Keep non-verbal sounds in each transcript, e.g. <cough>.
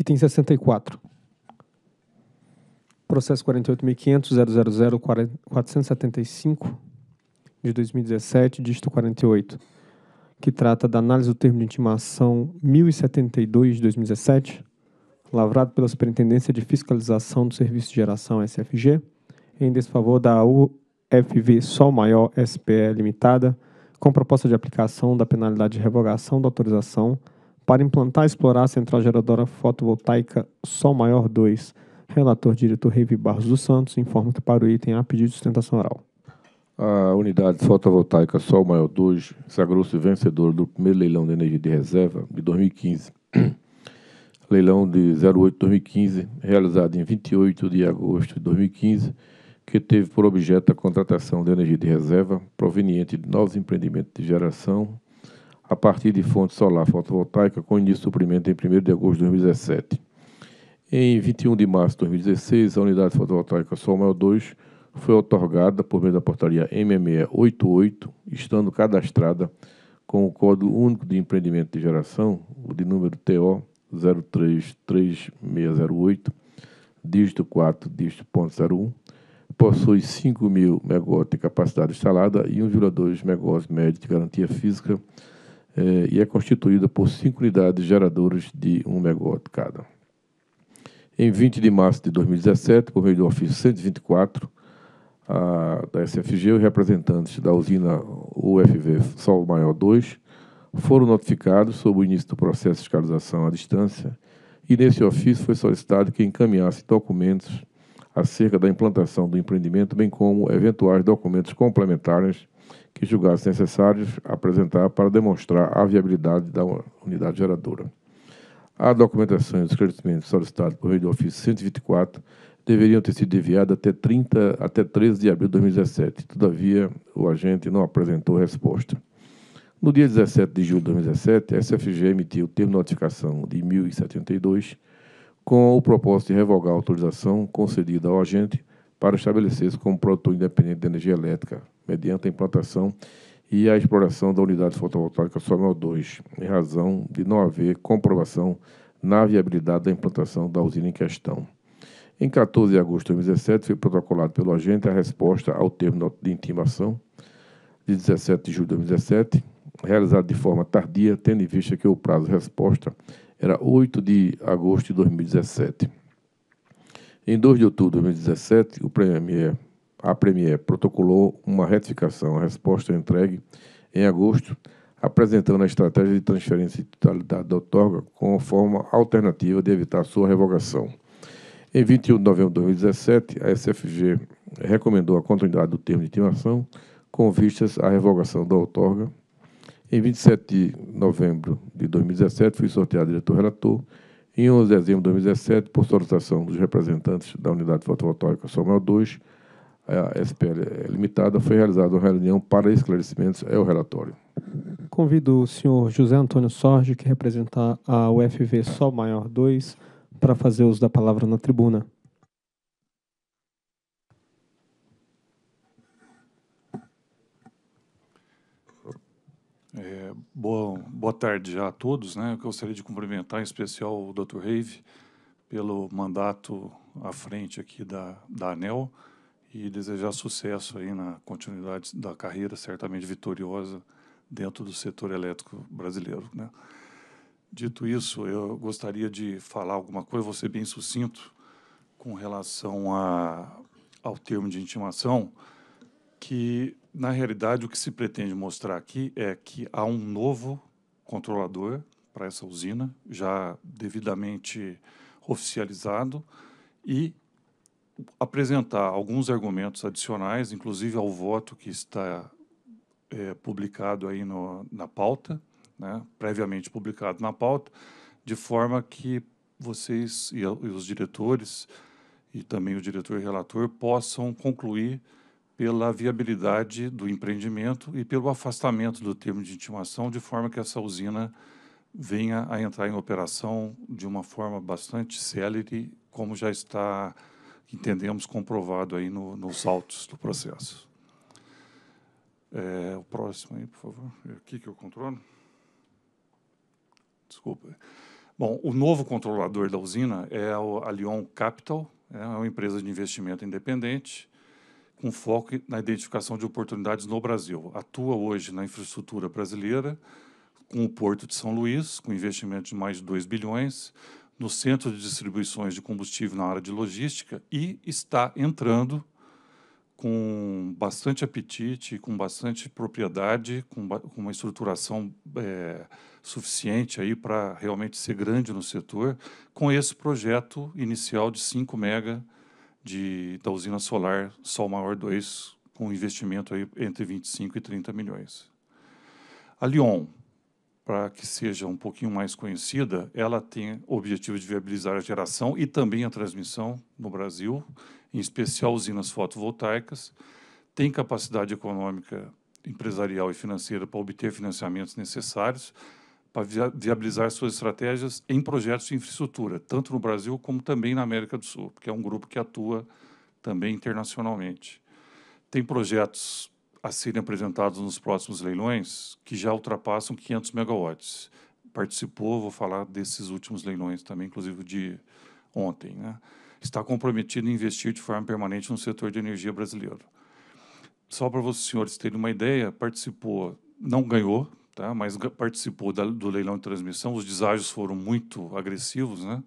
Item 64. Processo 48.500.000.475 de 2017, dígito 48, que trata da análise do termo de intimação 1072 de 2017, lavrado pela Superintendência de Fiscalização do Serviço de Geração SFG, em desfavor da UFV Sol Maior SPE Limitada, com proposta de aplicação da penalidade de revogação da autorização para implantar e explorar a central geradora fotovoltaica Sol Maior 2. Relator diretor Revi Barros dos Santos informa que para o item há pedido de sustentação oral. A unidade fotovoltaica Sol Maior 2 sagrou-se vencedora do primeiro leilão de energia de reserva de 2015. <clears throat> leilão de 08-2015, realizado em 28 de agosto de 2015, que teve por objeto a contratação de energia de reserva proveniente de novos empreendimentos de geração a partir de fonte solar fotovoltaica, com início de suprimento em 1 de agosto de 2017. Em 21 de março de 2016, a unidade fotovoltaica Sol Maior 2 foi otorgada por meio da portaria MME 88, estando cadastrada com o Código Único de Empreendimento de Geração, o de número TO 033608, dígito 4, dígito ponto 01, possui 5 mil megawatts de capacidade instalada e 1,2 MW médio de garantia física eh, e é constituída por cinco unidades geradoras de 1 MW cada. Em 20 de março de 2017, por meio do ofício 124 a, da SFG, os representantes da usina UFV Sol Maior 2 foram notificados sobre o início do processo de fiscalização à distância e nesse ofício foi solicitado que encaminhasse documentos acerca da implantação do empreendimento, bem como eventuais documentos complementares que julgasse necessários apresentar para demonstrar a viabilidade da unidade geradora. A documentação e os esclarecimentos solicitados por meio do ofício 124 deveriam ter sido enviados até, 30, até 13 de abril de 2017. Todavia, o agente não apresentou resposta. No dia 17 de julho de 2017, a SFG emitiu o termo de notificação de 1072 com o propósito de revogar a autorização concedida ao agente para estabelecer-se como produtor independente de energia elétrica, mediante a implantação e a exploração da unidade fotovoltaica Somel 2, em razão de não haver comprovação na viabilidade da implantação da usina em questão. Em 14 de agosto de 2017, foi protocolado pelo agente a resposta ao termo de intimação de 17 de julho de 2017, realizado de forma tardia, tendo em vista que o prazo de resposta era 8 de agosto de 2017. Em 2 de outubro de 2017, Premier, a Premier protocolou uma retificação à resposta entregue em agosto, apresentando a estratégia de transferência de titularidade da outorga como forma alternativa de evitar sua revogação. Em 21 de novembro de 2017, a SFG recomendou a continuidade do termo de intimação com vistas à revogação da outorga. Em 27 de novembro de 2017, fui sorteado diretor relator em 11 de dezembro de 2017, por solicitação dos representantes da unidade fotovoltaica maior 2, a SPL Limitada, foi realizada uma reunião para esclarecimentos. É o relatório. Convido o senhor José Antônio Sorge, que representa a UFV Sol Maior 2, para fazer uso da palavra na tribuna. Boa, boa tarde a todos. Né? Eu gostaria de cumprimentar em especial o Dr. Rave pelo mandato à frente aqui da, da ANEL e desejar sucesso aí na continuidade da carreira certamente vitoriosa dentro do setor elétrico brasileiro. Né? Dito isso, eu gostaria de falar alguma coisa, vou ser bem sucinto, com relação a, ao termo de intimação que, na realidade, o que se pretende mostrar aqui é que há um novo controlador para essa usina, já devidamente oficializado, e apresentar alguns argumentos adicionais, inclusive ao voto que está é, publicado aí no, na pauta, né, previamente publicado na pauta, de forma que vocês e, e os diretores e também o diretor relator possam concluir pela viabilidade do empreendimento e pelo afastamento do termo de intimação, de forma que essa usina venha a entrar em operação de uma forma bastante célere, como já está, entendemos, comprovado aí no, nos autos do processo. É, o próximo aí, por favor. É aqui que eu controlo. Desculpa. Bom, o novo controlador da usina é a Lyon Capital, é uma empresa de investimento independente, com foco na identificação de oportunidades no Brasil. Atua hoje na infraestrutura brasileira, com o Porto de São Luís, com investimento de mais de 2 bilhões, no centro de distribuições de combustível na área de logística e está entrando com bastante apetite, com bastante propriedade, com, ba com uma estruturação é, suficiente aí para realmente ser grande no setor, com esse projeto inicial de 5 mega de, da usina solar Sol Maior 2, com investimento aí entre 25 e 30 milhões. A Lyon, para que seja um pouquinho mais conhecida, ela tem o objetivo de viabilizar a geração e também a transmissão no Brasil, em especial usinas fotovoltaicas, tem capacidade econômica, empresarial e financeira para obter financiamentos necessários, para viabilizar suas estratégias em projetos de infraestrutura, tanto no Brasil como também na América do Sul, porque é um grupo que atua também internacionalmente. Tem projetos a serem apresentados nos próximos leilões que já ultrapassam 500 megawatts. Participou, vou falar desses últimos leilões também, inclusive de ontem. Né? Está comprometido em investir de forma permanente no setor de energia brasileiro. Só para os senhores terem uma ideia, participou, não ganhou, tá? mas participou da, do leilão de transmissão. Os deságios foram muito agressivos, né?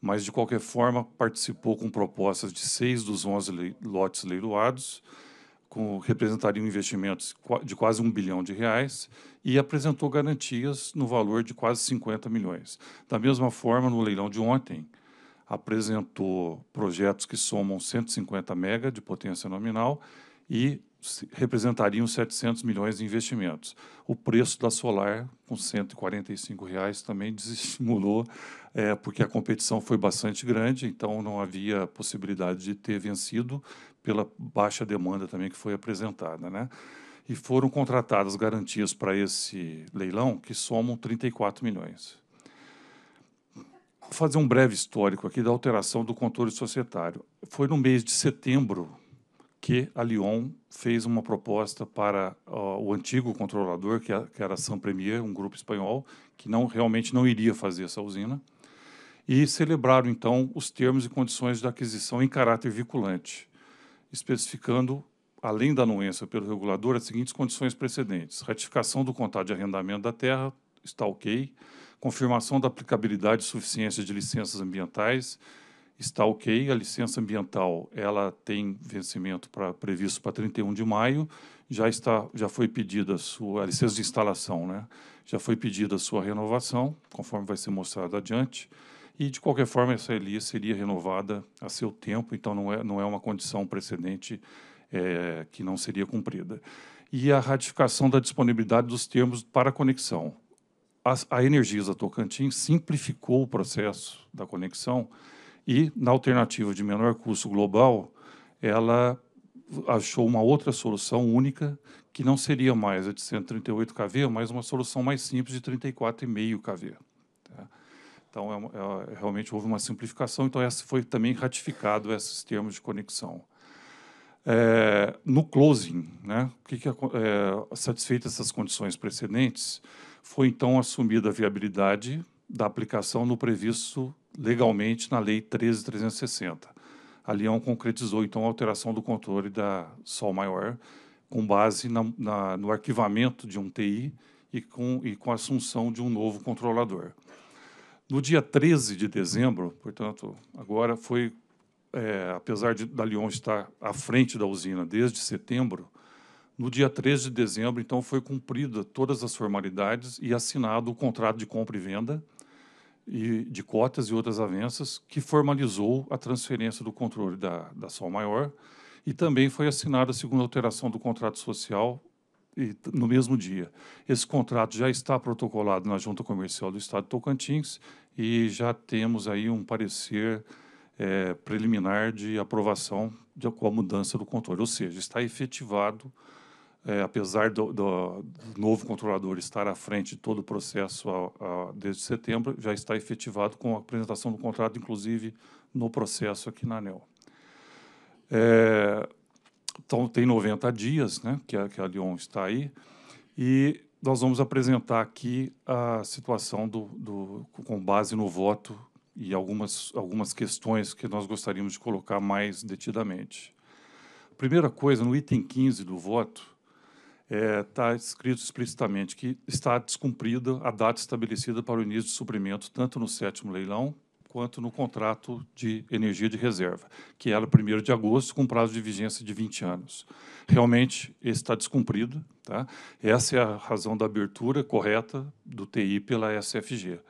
mas de qualquer forma participou com propostas de seis dos onze le lotes leiloados, com, representariam investimentos de quase um bilhão de reais e apresentou garantias no valor de quase 50 milhões. Da mesma forma, no leilão de ontem, apresentou projetos que somam 150 mega de potência nominal e representariam 700 milhões de investimentos. O preço da solar, com R$ 145, reais, também <laughs> desestimulou, é, porque a competição foi bastante grande, então não havia possibilidade de ter vencido pela baixa demanda também que foi apresentada. Né? E foram contratadas garantias para esse leilão que somam 34 milhões. Vou fazer um breve histórico aqui da alteração do controle societário. Foi no mês de setembro que a Lyon fez uma proposta para uh, o antigo controlador, que, a, que era a San Premier, um grupo espanhol, que não realmente não iria fazer essa usina, e celebraram então os termos e condições da aquisição em caráter vinculante, especificando, além da anuência pelo regulador, as seguintes condições precedentes: ratificação do contrato de arrendamento da terra, está ok, confirmação da aplicabilidade e suficiência de licenças ambientais está ok, a licença ambiental ela tem vencimento pra, previsto para 31 de maio, já está já foi pedida a sua a licença de instalação, né? Já foi pedida a sua renovação, conforme vai ser mostrado adiante. E de qualquer forma essa ELI seria renovada a seu tempo, então não é não é uma condição precedente é, que não seria cumprida. E a ratificação da disponibilidade dos termos para conexão. A, a Energisa Tocantins simplificou o processo da conexão e, na alternativa de menor custo global, ela achou uma outra solução única, que não seria mais a de 138 kV, mas uma solução mais simples de 34,5 kV. Tá? Então, é, é, realmente houve uma simplificação, então essa foi também ratificado esses termos de conexão. É, no closing, né, que que, é, satisfeitas essas condições precedentes, foi então assumida a viabilidade da aplicação no previsto legalmente na Lei 13.360. A é concretizou, então, a alteração do controle da Sol Maior com base na, na, no arquivamento de um TI e com, e com a assunção de um novo controlador. No dia 13 de dezembro, portanto, agora foi, é, apesar de, da Lyon estar à frente da usina desde setembro, no dia 13 de dezembro, então, foi cumprida todas as formalidades e assinado o contrato de compra e venda e de cotas e outras avanças, que formalizou a transferência do controle da, da Sol Maior e também foi assinada a segunda alteração do contrato social e, no mesmo dia. Esse contrato já está protocolado na Junta Comercial do Estado de Tocantins e já temos aí um parecer é, preliminar de aprovação de, com a mudança do controle, ou seja, está efetivado é, apesar do, do, novo controlador estar à frente de todo o processo a, a, desde setembro, já está efetivado com a apresentação do contrato, inclusive no processo aqui na ANEL. É, então, tem 90 dias né, que, a, que a Lyon está aí, e nós vamos apresentar aqui a situação do, do, com base no voto e algumas, algumas questões que nós gostaríamos de colocar mais detidamente. Primeira coisa, no item 15 do voto, está é, tá escrito explicitamente que está descumprida a data estabelecida para o início de suprimento, tanto no sétimo leilão quanto no contrato de energia de reserva, que era 1 de agosto, com prazo de vigência de 20 anos. Realmente, está descumprido. Tá? Essa é a razão da abertura correta do TI pela SFG.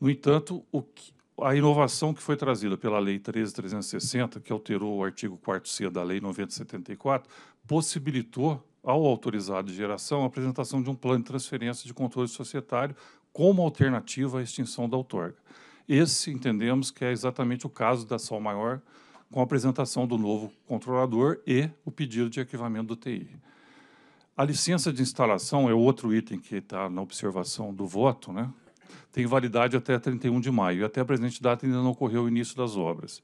No entanto, que, a inovação que foi trazida pela Lei 13.360, que alterou o artigo 4C da Lei 9074, possibilitou ao autorizado de geração a apresentação de um plano de transferência de controle societário como alternativa à extinção da outorga. Esse entendemos que é exatamente o caso da Sol Maior, com a apresentação do novo controlador e o pedido de arquivamento do TI. A licença de instalação é outro item que está na observação do voto, né? tem validade até 31 de maio, e até a presente data ainda não ocorreu o início das obras.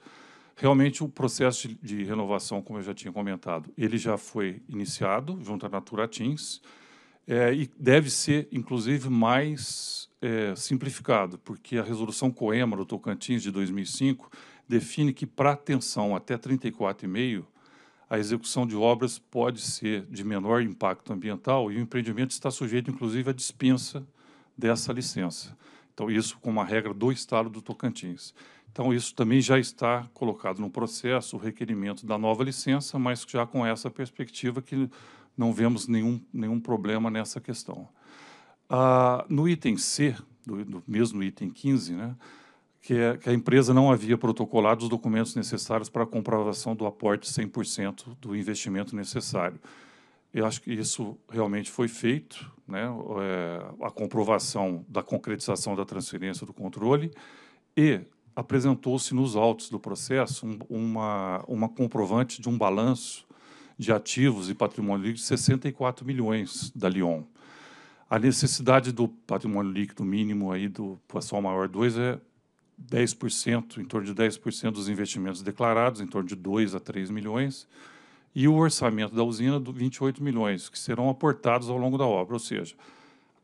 Realmente o processo de, renovação, como eu já tinha comentado, ele já foi iniciado junto à Naturatins é, e deve ser, inclusive, mais é, simplificado, porque a resolução Coema do Tocantins de 2005 define que para atenção até 34,5 a execução de obras pode ser de menor impacto ambiental e o empreendimento está sujeito, inclusive, à dispensa dessa licença. Então, isso com uma regra do Estado do Tocantins. Então, isso também já está colocado no processo, o requerimento da nova licença, mas já com essa perspectiva que não vemos nenhum, nenhum problema nessa questão. Ah, no item C, do, do, mesmo item 15, né, que, é, que a empresa não havia protocolado os documentos necessários para a comprovação do aporte 100% do investimento necessário. Eu acho que isso realmente foi feito, né, é, a comprovação da concretização da transferência do controle e apresentou-se nos autos do processo um, uma, uma comprovante de um balanço de ativos e patrimônio líquido de 64 milhões da Lyon. A necessidade do patrimônio líquido mínimo aí do pessoal maior 2 é 10%, em torno de 10% dos investimentos declarados, em torno de 2 a 3 milhões, e o orçamento da usina de 28 milhões, que serão aportados ao longo da obra, ou seja,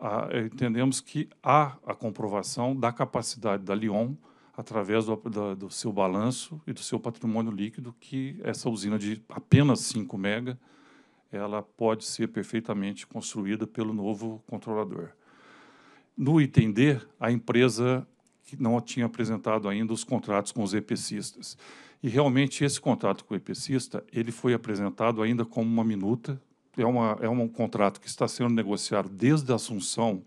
a, entendemos que há a comprovação da capacidade da Lyon através do, do seu balanço e do seu patrimônio líquido, que essa usina de apenas 5 mega, ela pode ser perfeitamente construída pelo novo controlador. No item D, a empresa que não tinha apresentado ainda os contratos com os EPCistas. E realmente esse contrato com o EPCista, ele foi apresentado ainda como uma minuta, é, uma, é um contrato que está sendo negociado desde a assunção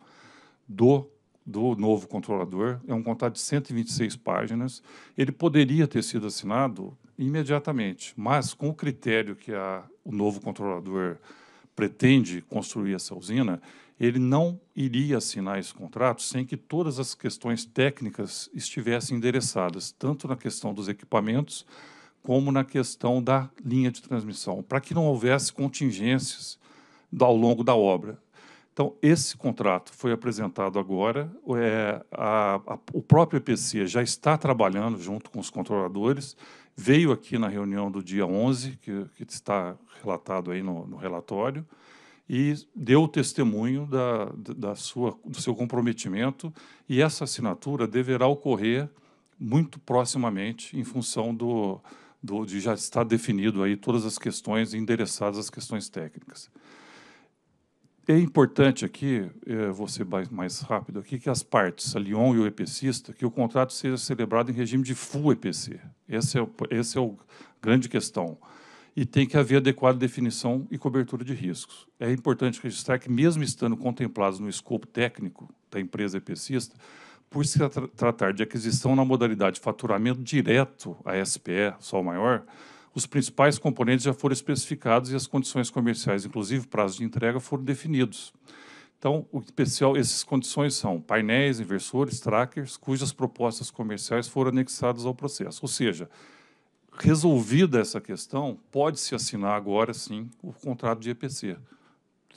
do do novo controlador, é um contrato de 126 páginas. Ele poderia ter sido assinado imediatamente, mas com o critério que a, o novo controlador pretende construir essa usina, ele não iria assinar esse contrato sem que todas as questões técnicas estivessem endereçadas, tanto na questão dos equipamentos como na questão da linha de transmissão, para que não houvesse contingências ao longo da obra. Então, esse contrato foi apresentado agora, é, a, a, o próprio EPC já está trabalhando junto com os controladores, veio aqui na reunião do dia 11, que, que está relatado aí no, no, relatório, e deu testemunho da, da sua, do seu comprometimento, e essa assinatura deverá ocorrer muito proximamente em função do, do, de já estar definido aí todas as questões endereçadas às questões técnicas. É importante aqui, é, vou ser mais, mais rápido aqui, que as partes, a Lyon e o EPCista, que o contrato seja celebrado em regime de full EPC. Essa é, essa é a grande questão. E tem que haver adequada definição e cobertura de riscos. É importante registrar que, mesmo estando contemplados no escopo técnico da empresa EPCista, por se tratar de aquisição na modalidade de faturamento direto à SPE, sol maior, os principais componentes já foram especificados e as condições comerciais, inclusive prazo de entrega, foram definidos. Então, o especial, essas condições são painéis, inversores, trackers, cujas propostas comerciais foram anexadas ao processo. Ou seja, resolvida essa questão, pode-se assinar agora sim o contrato de EPC,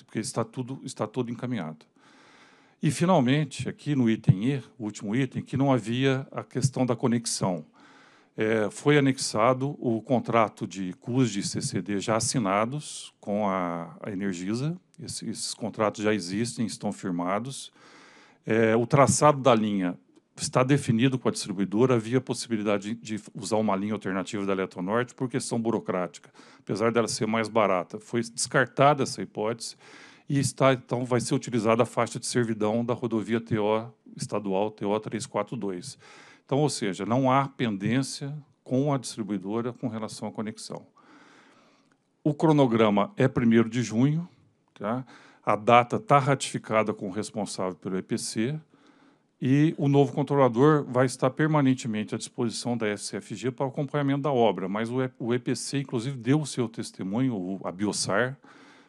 porque está tudo está todo encaminhado. E finalmente, aqui no item E, o último item, que não havia a questão da conexão é, foi anexado o contrato de CUS de CCD já assinados com a, a Energisa. Esse, esses contratos já existem, estão firmados. É, o traçado da linha está definido com a distribuidora, havia possibilidade de, de, usar uma linha alternativa da Eletronorte por questão burocrática, apesar dela ser mais barata. Foi descartada essa hipótese e está então vai ser utilizada a faixa de servidão da rodovia TO estadual TO 342. Então, ou seja, não há pendência com a distribuidora com relação à conexão. O cronograma é 1 de junho, tá? a data está ratificada com o responsável pelo EPC e o novo controlador vai estar permanentemente à disposição da SFG para o acompanhamento da obra, mas o EPC, inclusive, deu o seu testemunho, a Biosar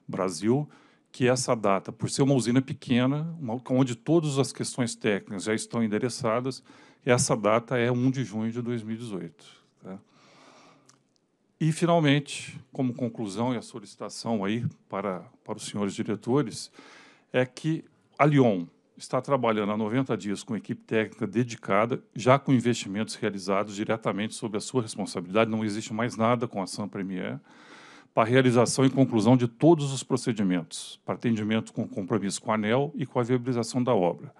Brasil, que essa data, por ser uma usina pequena, uma, onde todas as questões técnicas já estão endereçadas, essa data é 1 de junho de 2018. Tá? E, finalmente, como conclusão e a solicitação aí para, para os senhores diretores, é que a Lyon está trabalhando há 90 dias com equipe técnica dedicada, já com investimentos realizados diretamente sob a sua responsabilidade, não existe mais nada com a Sam Premier, para a realização e conclusão de todos os procedimentos, para atendimento com compromisso com a ANEL e com a viabilização da obra.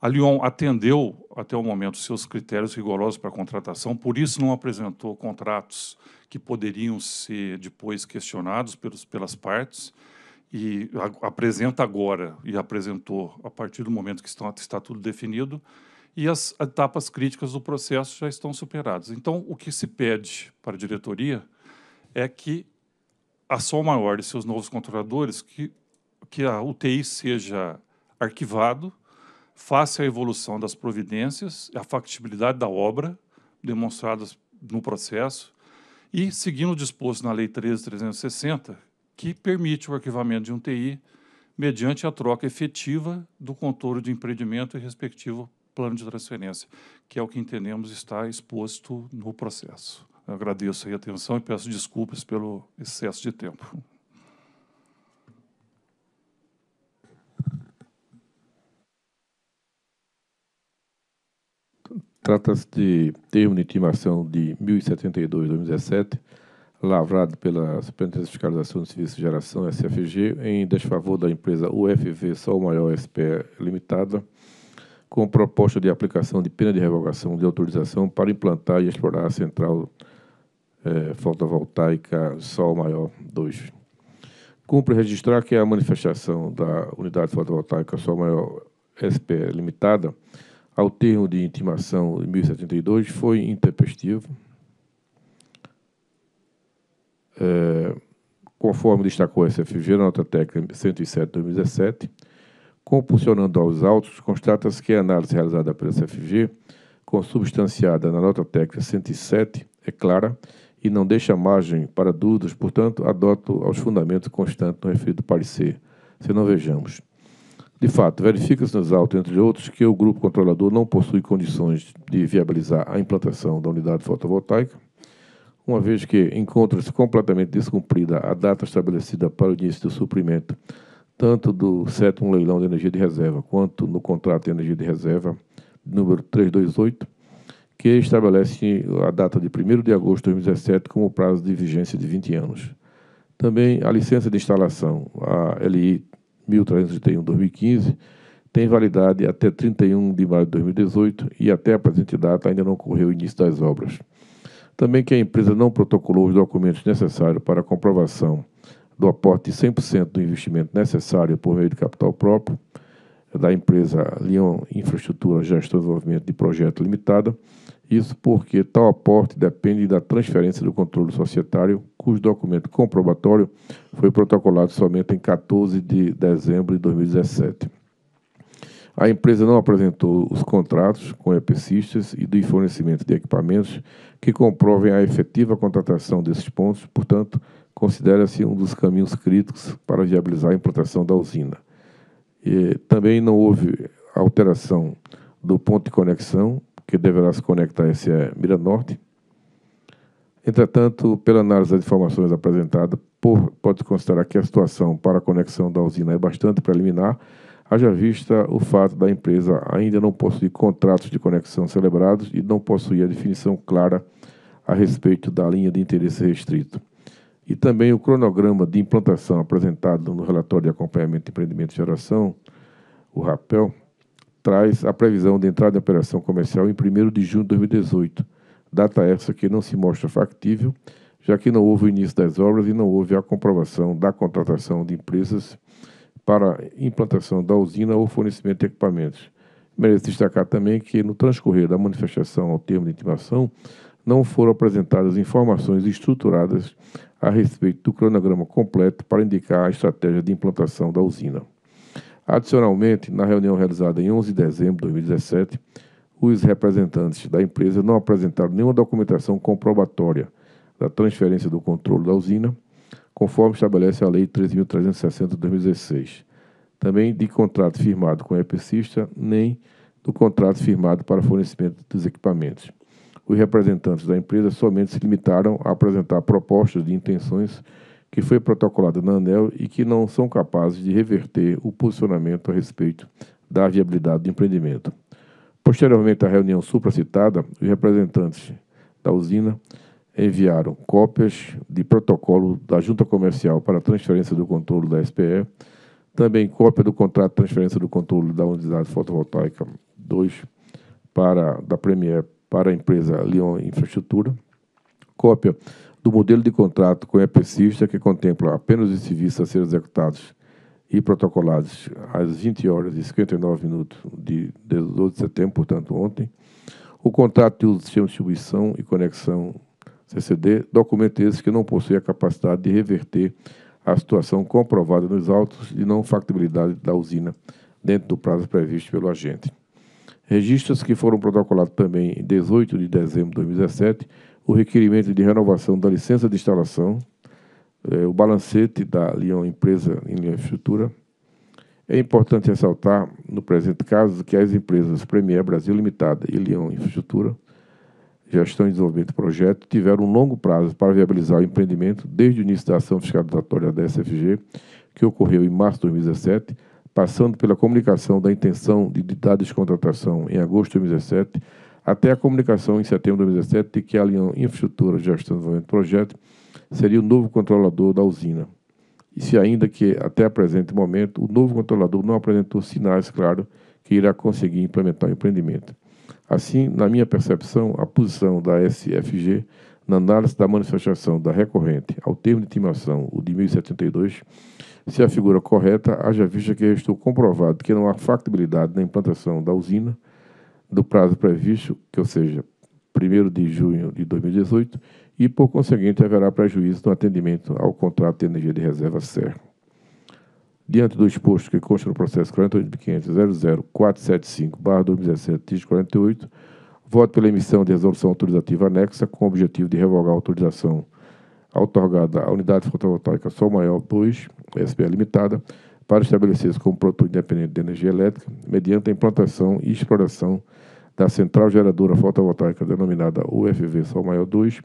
A Lyon atendeu até o momento seus critérios rigorosos para contratação, por isso não apresentou contratos que poderiam ser depois questionados pelos, pelas partes e a, apresenta agora e apresentou a partir do momento que estão, está tudo definido e as etapas críticas do processo já estão superadas. Então, o que se pede para a diretoria é que a Sol Maior e seus novos controladores que que a UTI seja arquivado face à evolução das providências, à factibilidade da obra, demonstradas no processo, e seguindo o disposto na Lei 13.360, que permite o arquivamento de um TI mediante a troca efetiva do contorno de empreendimento e respectivo plano de transferência, que é o que entendemos está exposto no processo. Eu agradeço a atenção e peço desculpas pelo excesso de tempo. Trata-se de termo de intimação de 1072-2017, lavrado pela Superintendência de Fiscalização do Serviço de Geração, SFG, em desfavor da empresa UFV Sol Maior SP Limitada, com proposta de aplicação de pena de revogação de autorização para implantar e explorar a central eh, fotovoltaica Sol Maior 2. Cumpre registrar que a manifestação da unidade fotovoltaica Sol Maior SP Limitada ao termo de intimação em 1072 foi intempestivo, é, conforme destacou a SFG na nota técnica 107-2017, compulsionando aos autos, constata-se que a análise realizada pela SFG, consubstanciada na nota técnica 107, é clara e não deixa margem para dúvidas, portanto, adoto aos fundamentos constantes no referido parecer. Se não vejamos. De fato, verifica-se nas autos, entre outros, que o grupo controlador não possui condições de viabilizar a implantação da unidade fotovoltaica, uma vez que encontra-se completamente descumprida a data estabelecida para o início do suprimento, tanto do sétimo leilão de energia de reserva quanto no contrato de energia de reserva número 328, que estabelece a data de 1 de agosto de 2017 como prazo de vigência de 20 anos. Também a licença de instalação, a LI 1331-2015, tem validade até 31 de maio de 2018 e até a presente data ainda não ocorreu o início das obras. Também que a empresa não protocolou os documentos necessários para a comprovação do aporte de 100% do investimento necessário por meio de capital próprio da empresa Lyon Infraestrutura Gestão e Desenvolvimento de Projeto Limitada isso porque tal aporte depende da transferência do controle societário, cujo documento comprobatório foi protocolado somente em 14 de dezembro de 2017. A empresa não apresentou os contratos com EPCistas e do fornecimento de equipamentos que comprovem a efetiva contratação desses pontos, portanto, considera-se um dos caminhos críticos para viabilizar a implantação da usina. E, também não houve alteração do ponto de conexão que deverá se conectar à SE é Mira Norte. Entretanto, pela análise das informações apresentadas, pode-se considerar que a situação para a conexão da usina é bastante preliminar, haja vista o fato da empresa ainda não possuir contratos de conexão celebrados e não possuir a definição clara a respeito da linha de interesse restrito. E também o cronograma de implantação apresentado no relatório de acompanhamento de empreendimento de geração, o RAPEL, traz a previsão de entrada em operação comercial em 1 de junho de 2018, data essa que não se mostra factível, já que não houve o início das obras e não houve a comprovação da contratação de empresas para implantação da usina ou fornecimento de equipamentos. Merece destacar também que, no transcorrer da manifestação ao termo de intimação, não foram apresentadas informações estruturadas a respeito do cronograma completo para indicar a estratégia de implantação da usina. Adicionalmente, na reunião realizada em 11 de dezembro de 2017, os representantes da empresa não apresentaram nenhuma documentação comprobatória da transferência do controle da usina, conforme estabelece a Lei 3.360 de 2016, também de contrato firmado com a EPCista, nem do contrato firmado para fornecimento dos equipamentos. Os representantes da empresa somente se limitaram a apresentar propostas de intenções que foi protocolada na ANEL e que não são capazes de reverter o posicionamento a respeito da viabilidade do empreendimento. Posteriormente à reunião supracitada, os representantes da usina enviaram cópias de protocolo da Junta Comercial para a transferência do controle da SPE, também cópia do contrato de transferência do controle da unidade fotovoltaica 2 para, da Premier para a empresa Lyon Infraestrutura, cópia do modelo de contrato com a EPCista, que contempla apenas os serviços a serem executados e protocolados às 20 horas e 59 minutos de 12 de setembro, portanto ontem, o contrato de uso do sistema de distribuição e conexão CCD, documento esse que não possui a capacidade de reverter a situação comprovada nos autos de não factibilidade da usina dentro do prazo previsto pelo agente. Registros que foram protocolados também em 18 de dezembro de 2017 o requerimento de renovação da licença de instalação, é, o balancete da Leão Empresa em Leão Infraestrutura. É importante ressaltar, no presente caso, que as empresas Premier Brasil Limitada e Leão Infraestrutura, Gestão e Desenvolvimento do Projeto, tiveram um longo prazo para viabilizar o empreendimento desde o início da ação fiscalizatória da SFG, que ocorreu em março de 2017, passando pela comunicação da intenção de de contratação em agosto de 2017, até a comunicação, em setembro de 2017, de que a Aliança Infraestrutura, Gestão e Desenvolvimento do Projeto seria o novo controlador da usina. E se ainda que, até o presente momento, o novo controlador não apresentou sinais claros que irá conseguir implementar o empreendimento. Assim, na minha percepção, a posição da SFG na análise da manifestação da recorrente ao termo de intimação, o de 1072, se a figura correta, haja vista que restou comprovado que não há factibilidade na implantação da usina, do prazo previsto, que ou seja, 1 de junho de 2018, e, por conseguinte, haverá prejuízo no atendimento ao contrato de energia de reserva CER. Diante do exposto que consta no processo 48.500.00475-2017-48, voto pela emissão de resolução autorizativa anexa com o objetivo de revogar a autorização otorgada à Unidade Fotovoltaica Sol Maior 2, SPE Limitada, para estabelecer-se como produto independente de energia elétrica, mediante a implantação e exploração de da Central Geradora Fotovoltaica, denominada UFV Sol Maior 2,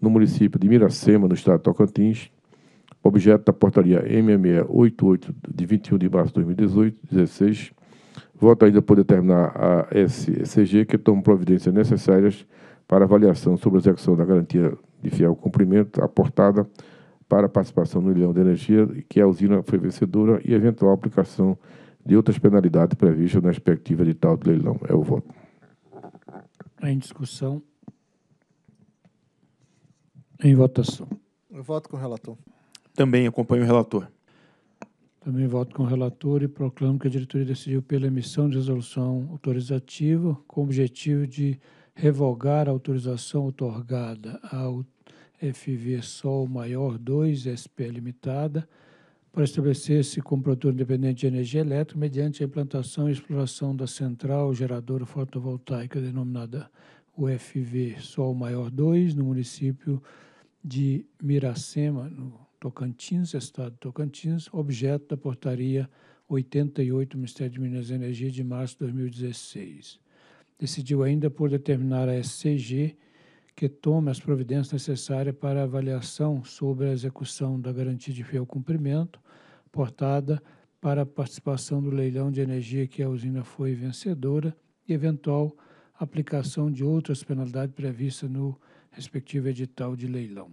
no município de Miracema, no estado de Tocantins, objeto da portaria MME 88, de 21 de março de 2018, 16, vota ainda por determinar a SCG que tome providências necessárias para avaliação sobre a execução da garantia de fiel cumprimento aportada para a participação no leilão de energia, que a usina foi vencedora, e eventual aplicação de outras penalidades previstas na perspectiva de tal leilão. É o voto. Em discussão. Em votação. Eu voto com o relator. Também acompanho o relator. Também voto com o relator e proclamo que a diretoria decidiu pela emissão de resolução autorizativa com o objetivo de revogar a autorização otorgada ao FV Sol Maior 2 SP Limitada para estabelecer-se como independente de energia elétrica mediante a implantação e exploração da central geradora fotovoltaica denominada UFV Sol Maior 2, no município de Miracema, no Tocantins, estado de Tocantins, objeto da portaria 88 do Ministério de Minas e Energia de março de 2016. Decidiu ainda por determinar a SCG que tome as providências necessárias para avaliação sobre a execução da garantia de fiel cumprimento portada para a participação do leilão de energia que a usina foi vencedora e eventual aplicação de outras penalidades previstas no respectivo edital de leilão.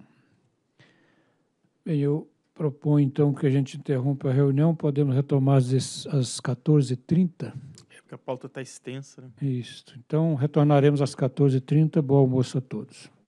Bem, eu proponho então que a gente interrompa a reunião, podemos retomar às, às 14h30. É, porque a pauta está extensa. Né? Isso. Então, retornaremos às 14h30. Bom almoço a todos.